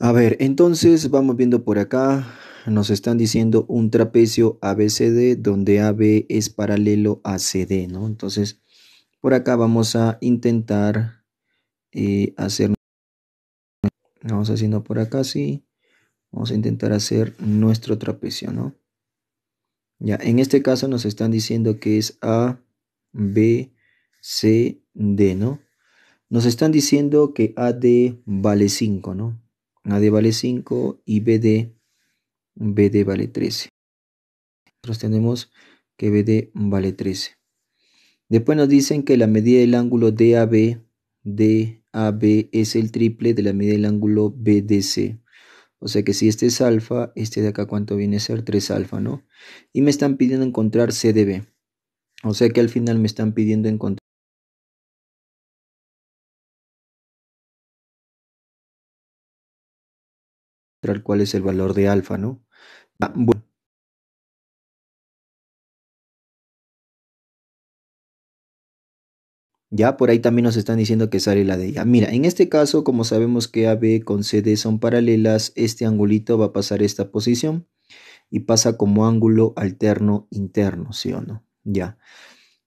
A ver, entonces vamos viendo por acá. Nos están diciendo un trapecio ABCD donde AB es paralelo a CD, ¿no? Entonces, por acá vamos a intentar eh, hacer... Vamos haciendo por acá, sí. Vamos a intentar hacer nuestro trapecio, ¿no? Ya, en este caso nos están diciendo que es A, B, C, D, ¿no? Nos están diciendo que AD vale 5, ¿no? AD vale 5 y BD, BD vale 13. Nosotros tenemos que BD vale 13. Después nos dicen que la medida del ángulo DAB, DAB es el triple de la medida del ángulo BDC. O sea que si este es alfa, este de acá cuánto viene a ser 3 alfa, ¿no? Y me están pidiendo encontrar CDB. O sea que al final me están pidiendo encontrar cuál es el valor de alfa, ¿no? Ah, ya por ahí también nos están diciendo que sale la de ella. Ah, mira, en este caso, como sabemos que AB con CD son paralelas, este angulito va a pasar esta posición y pasa como ángulo alterno interno, ¿sí o no? Ya.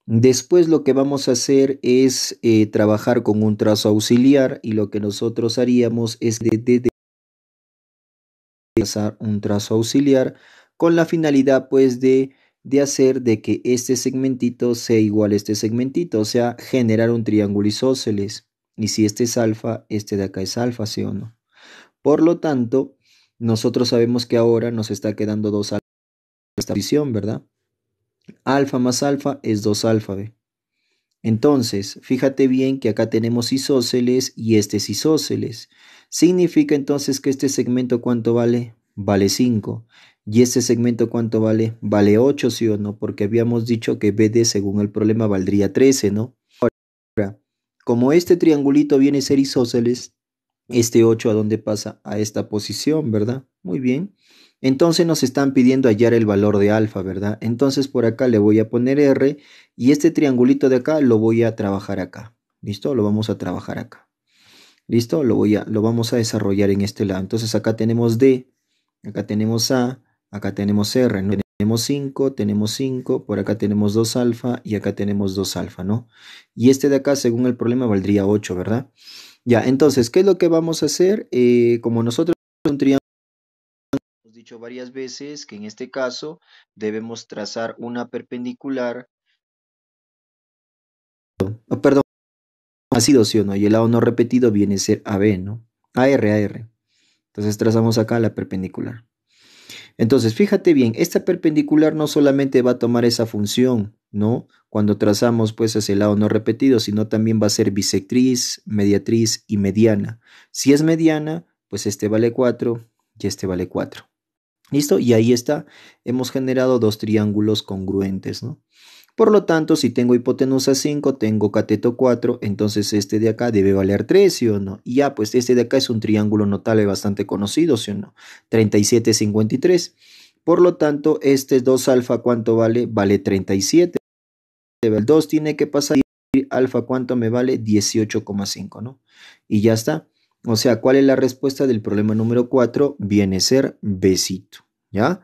Después lo que vamos a hacer es eh, trabajar con un trazo auxiliar y lo que nosotros haríamos es de, Pasar un trazo auxiliar con la finalidad pues de, de hacer de que este segmentito sea igual a este segmentito, o sea, generar un triángulo isósceles. Y si este es alfa, este de acá es alfa, ¿sí o no? Por lo tanto, nosotros sabemos que ahora nos está quedando dos alfa en esta posición, ¿verdad? Alfa más alfa es 2 alfa B. Entonces, fíjate bien que acá tenemos isósceles y este es isósceles. Significa entonces que este segmento cuánto vale? Vale 5. Y este segmento cuánto vale? Vale 8, sí o no, porque habíamos dicho que BD según el problema valdría 13, ¿no? Ahora, como este triangulito viene a ser isósceles, este 8 a dónde pasa? A esta posición, ¿verdad? Muy bien. Entonces nos están pidiendo hallar el valor de alfa, ¿verdad? Entonces por acá le voy a poner R y este triangulito de acá lo voy a trabajar acá. ¿Listo? Lo vamos a trabajar acá. ¿Listo? Lo, voy a, lo vamos a desarrollar en este lado. Entonces acá tenemos D, acá tenemos A, acá tenemos R, ¿no? Tenemos 5, tenemos 5, por acá tenemos 2 alfa y acá tenemos 2 alfa, ¿no? Y este de acá, según el problema, valdría 8, ¿verdad? Ya, entonces, ¿qué es lo que vamos a hacer? Eh, como nosotros un triángulo dicho varias veces que en este caso debemos trazar una perpendicular. Perdón, ha sido, sí o no, y el lado no repetido viene a ser AB, ¿no? AR, AR. Entonces trazamos acá la perpendicular. Entonces, fíjate bien, esta perpendicular no solamente va a tomar esa función, ¿no? Cuando trazamos pues ese el lado no repetido, sino también va a ser bisectriz, mediatriz y mediana. Si es mediana, pues este vale 4 y este vale 4. ¿Listo? Y ahí está, hemos generado dos triángulos congruentes, ¿no? Por lo tanto, si tengo hipotenusa 5, tengo cateto 4, entonces este de acá debe valer 3, ¿sí o no? Y ya, pues este de acá es un triángulo notable bastante conocido, ¿sí o no? 37, 53. Por lo tanto, este 2 alfa, ¿cuánto vale? Vale 37. El 2 tiene que pasar y alfa, ¿cuánto me vale? 18,5, ¿no? Y ya está. O sea, ¿cuál es la respuesta del problema número 4? Viene a ser besito, ¿ya?